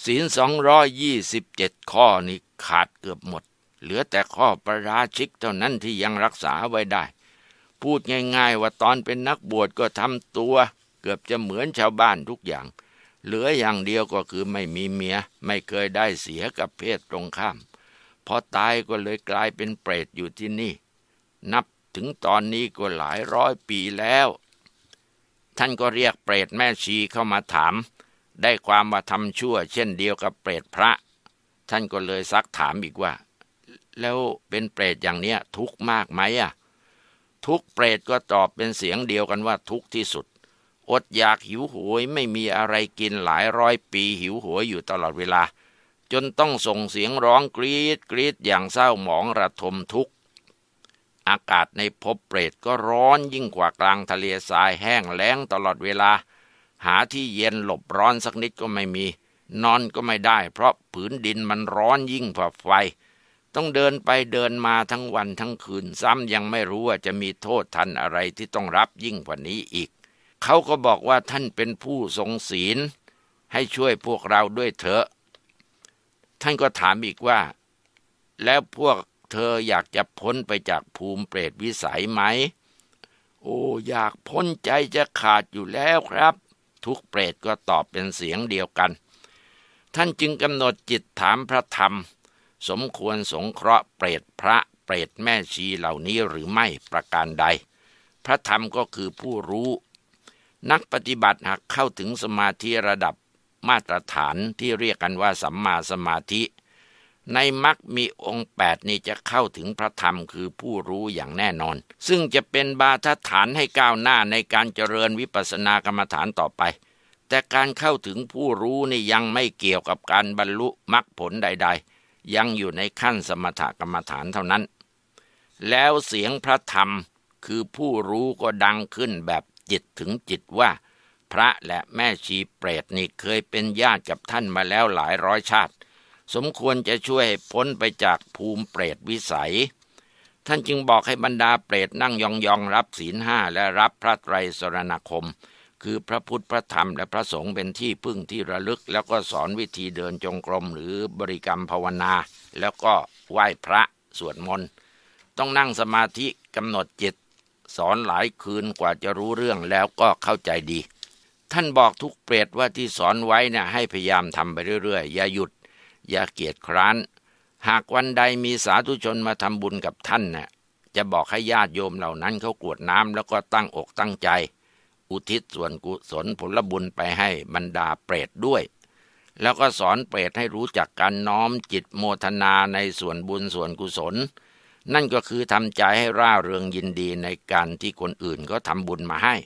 ศีลสองร้อยยี่สิบเจ็ดข้อนี้ขาดเกือบหมดเหลือแต่ข้อประราชิกเท่านั้นที่ยังรักษาไว้ได้ พูดง่าย ๆ ว่าตอนเป็นนักบวช ก็ทำตัว เกือบจะเหมือนชาวบ้านทุกอย่าง เหลืออย่างเดียวก็คือไม่มีเมียไม่เคยได้เสียกับเพศตรงข้าม พอตายก็เลยกลายเป็นเปรตอยู่ที่นี่ นับถึงตอนนี้ก็หลายร้อยปีแล้ว ท่านก็เรียกเปรตแม่ชีเข้ามาถาม ได้ความว่าทำชั่ว เช่นเดียวกับเปรตพระ ท่านก็เลยซักถามอีกว่าแล้วเป็นเปรตอย่างเนี้ยทุกมากไหมอ่ะ ทุกเปรตก็ตอบเป็นเสียงเดียวกันว่า ทุกที่สุด อดอยากหิวโหวยไม่มีอะไรกินหลายร้อยปีหิวโหวยอยู่ตลอดเวลา จนต้องส่งเสียงร้องกรีด กรีดอย่างเศร้าหมองระทมทุกข์อากาศในภพเปรตก็ร้อนยิ่งกว่ากลางทะเลทรายแห้งแล้งตลอดเวลา หาที่เย็นหลบร้อนสักนิดก็ไม่มี นอนก็ไม่ได้ เพราะผืนดินมันร้อนยิ่งกว่าไฟต้องเดินไปเดินมาทั้งวันทั้งคืนซ้ำยังไม่รู้ว่าจะมีโทษทันอะไรที่ต้องรับยิ่งกว่านี้อีก เขาก็บอกว่าท่านเป็นผู้ทรงศีล ให้ช่วยพวกเราด้วยเถอะ ท่านก็ถามอีกว่า แล้วพวกเธออยากจะพ้นไปจากภูมิเปรตวิสัยไหม โอ้อยากพ้นใจจะขาดอยู่แล้วครับ ทุกเปรตก็ตอบเป็นเสียงเดียวกัน ท่านจึงกำหนดจิตถามพระธรรมสมควรสงเคราะห์เปรตพระเปรตแม่ชี เหล่านี้หรือไม่ประการใด พระธรรมก็คือผู้รู้ นักปฏิบัติหากเข้าถึงสมาธิระดับมาตรฐานที่เรียกกันว่า สัมมาสมาธิ ในมัรคมีองค์8นี้จะเข้าถึงพระธรรมคือผู้รู้อย่างแน่นอนซึ่งจะเป็นบาทฐานให้ก้าวหน้าในการเจริญวิปัสสนากรรมฐานต่อไป แต่การเข้าถึงผู้รู้นี่ยังไม่เกี่ยวกับการบรรลุมรรคผลใดๆยังอยู่ในขั้นสมถกรรมฐานเท่านั้น แล้วเสียงพระธรรมคือผู้รู้ก็ดังขึ้นแบบจิตถึงจิตว่า พระและแม่ชีเปรตนี่เคยเป็นญาติกับท่านมาแล้วหลายร้อยชาติ สมควรจะช่วยพ้นไปจากภูมิเปรตวิสัย ท่านจึงบอกให้บรรดาเปรตนั่งยองๆรับศีลห้าและรับพระไตรสรณคมคือพระพุทธพระธรรมและพระสงฆ์เป็นที่พึ่งที่ระลึก แล้วก็สอนวิธีเดินจงกรม หรือบริกรรมภาวนา แล้วก็ไหว้พระสวดมนต์ ต้องนั่งสมาธิกำหนดจิต สอนหลายคืนกว่าจะรู้เรื่องแล้วก็เข้าใจดี ท่านบอกทุกเปรตว่าที่สอนไว้นะ่ะให้พยายามทำไปเรื่อยๆอย่าหยุด อย่าเกียจคร้านหากวันใดมีสาธุชนมาทำบุญกับท่านนะ่ะจะบอกให้ญาติโยมเหล่านั้นเขากวดน้ำแล้วก็ตั้งอกตั้งใจอุทิศส่วนกุศลผลบุญไปให้บรรดาเปรตด้วย แล้วก็สอนเปรตให้รู้จักการน้อมจิตโมทนาในส่วนบุญส่วนกุศล นั่นก็คือทำใจให้ร่าเริงยินดีในการที่คนอื่นก็ทำบุญมาให้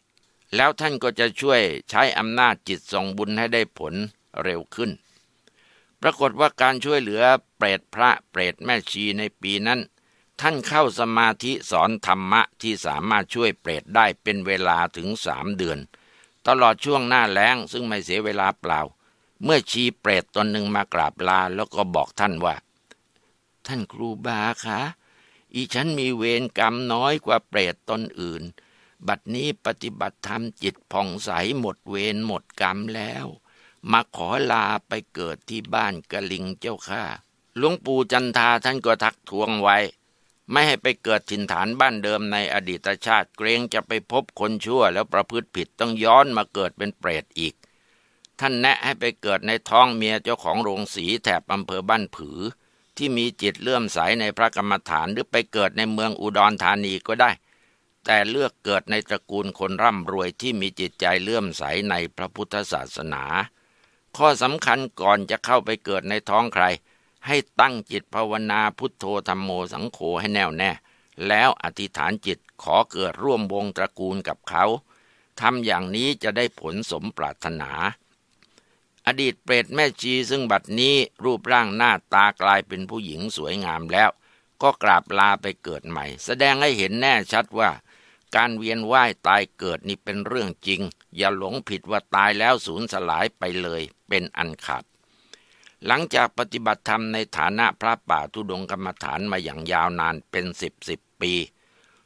แล้วท่านก็จะช่วยใช้อำนาจจิตส่งบุญให้ได้ผลเร็วขึ้น ปรากฏว่าการช่วยเหลือเปรตพระเปรตแม่ชีในปีนั้นท่านเข้าสมาธิสอนธรรมะที่สามารถช่วยเปรตได้เป็นเวลาถึงสามเดือน ตลอดช่วงหน้าแล้งซึ่งไม่เสียเวลาเปล่า เมื่อชีเปรตตนหนึ่งมากราบลาแล้วก็บอกท่านว่าท่านครูบาคะอีฉันมีเวรกรรมน้อยกว่าเปรตตนอื่น บัดนี้ปฏิบัติธรรมจิตผ่องใสหมดเวรหมดกรรมแล้ว มาขอลาไปเกิดที่บ้านกะลิงเจ้าค่าหลวงปู่จันทาท่านก็ทักทวงไว้ไม่ให้ไปเกิดถิ่นฐานบ้านเดิมในอดีตชาติเกรงจะไปพบคนชั่วแล้วประพฤติผิดต้องย้อนมาเกิดเป็นเปรตอีก ท่านแนะให้ไปเกิดในท้องเมียเจ้าของโรงสีแถบอำเภอบ้านผือ ที่มีจิตเลื่อมใสในพระกรรมฐานหรือไปเกิดในเมืองอุดรธานีก็ได้ แต่เลือกเกิดในตระกูลคนร่ำรวย ที่มีจิตใจเลื่อมใสในพระพุทธศาสนา ข้อสำคัญก่อนจะเข้าไปเกิดในท้องใครให้ตั้งจิตภาวนาพุทโธธรรมโมสังโฆให้แน่วแน่ แล้วอธิษฐานจิตขอเกิดร่วมวงตระกูลกับเขา ทำอย่างนี้จะได้ผลสมปรารถนา อดีตเปรตแม่ชีซึ่งบัดนี้รูปร่างหน้าตากลายเป็นผู้หญิงสวยงามแล้ว ก็กราบลาไปเกิดใหม่ แสดงให้เห็นแน่ชัดว่าการเวียนว่ายตายเกิดนี่เป็นเรื่องจริง อย่าหลงผิดว่าตายแล้วสูญสลายไปเลย เป็นอันขาดหลังจากปฏิบัติธรรมในฐานะพระป่าทุดงกรรมฐานมาอย่างยาวนานเป็นสิบสิบปี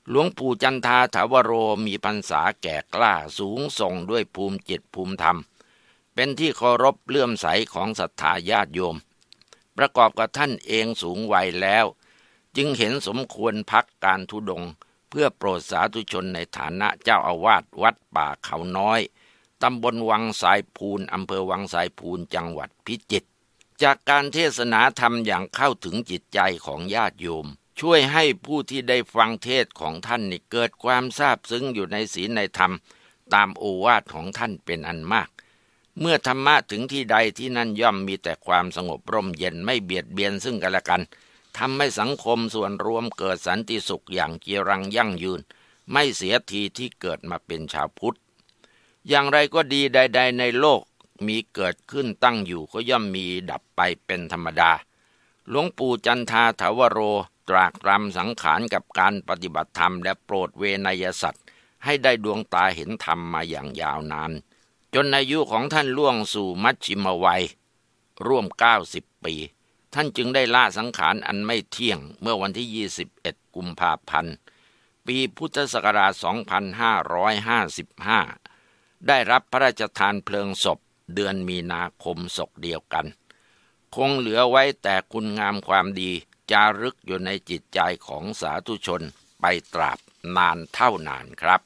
หลวงปู่จันทาถาวโรมีพรรษาแก่กล้าสูงส่งด้วยภูมิจิตภูมิธรรม เป็นที่เคารพเลื่อมใสของศรัทธาญาติโยม ประกอบกับท่านเองสูงวัยแล้ว จึงเห็นสมควรพักการทุดงเพื่อโปรดสาธุชนในฐานะเจ้าอาวาสวัดป่าเขาน้อยตำบลวังสายภูนอำเภอวังสายภูนจังหวัดพิจิตรจากการเทศนาธรรมอย่างเข้าถึงจิตใจของญาติโยมช่วยให้ผู้ที่ได้ฟังเทศของท่านนี่เกิดความซาบซึ้งอยู่ในศีลในธรรม ตามโอวาทของท่านเป็นอันมาก เมื่อธรรมะถึงที่ใดที่นั่นย่อมมีแต่ความสงบร่มเย็นไม่เบียดเบียนซึ่งกันและกัน ทำให้สังคมส่วนรวมเกิดสันติสุขอย่างเกียรังยั่งยืน ไม่เสียทีที่เกิดมาเป็นชาวพุทธอย่างไรก็ดีใดๆ ในโลกมีเกิดขึ้นตั้งอยู่ก็ย่อมมีดับไปเป็นธรรมดา หลวงปู่จันทาถาวโรตรากรำสังขารกับการปฏิบัติธรรมและโปรดเวนยสัตว์ ให้ได้ดวงตาเห็นธรรมมาอย่างยาวนาน จนอายุของท่านล่วงสู่มัชชิมวัย ร่วม90ปี ท่านจึงได้ละสังขารอันไม่เที่ยงเมื่อวันที่ 21 กุมภาพันธ์ปีพุทธศักราช2555ได้รับพระราชทานเพลิงศพเดือนมีนาคมศกเดียวกัน คงเหลือไว้แต่คุณงามความดีจารึกอยู่ในจิตใจของสาธุชนไปตราบนานเท่านานครับ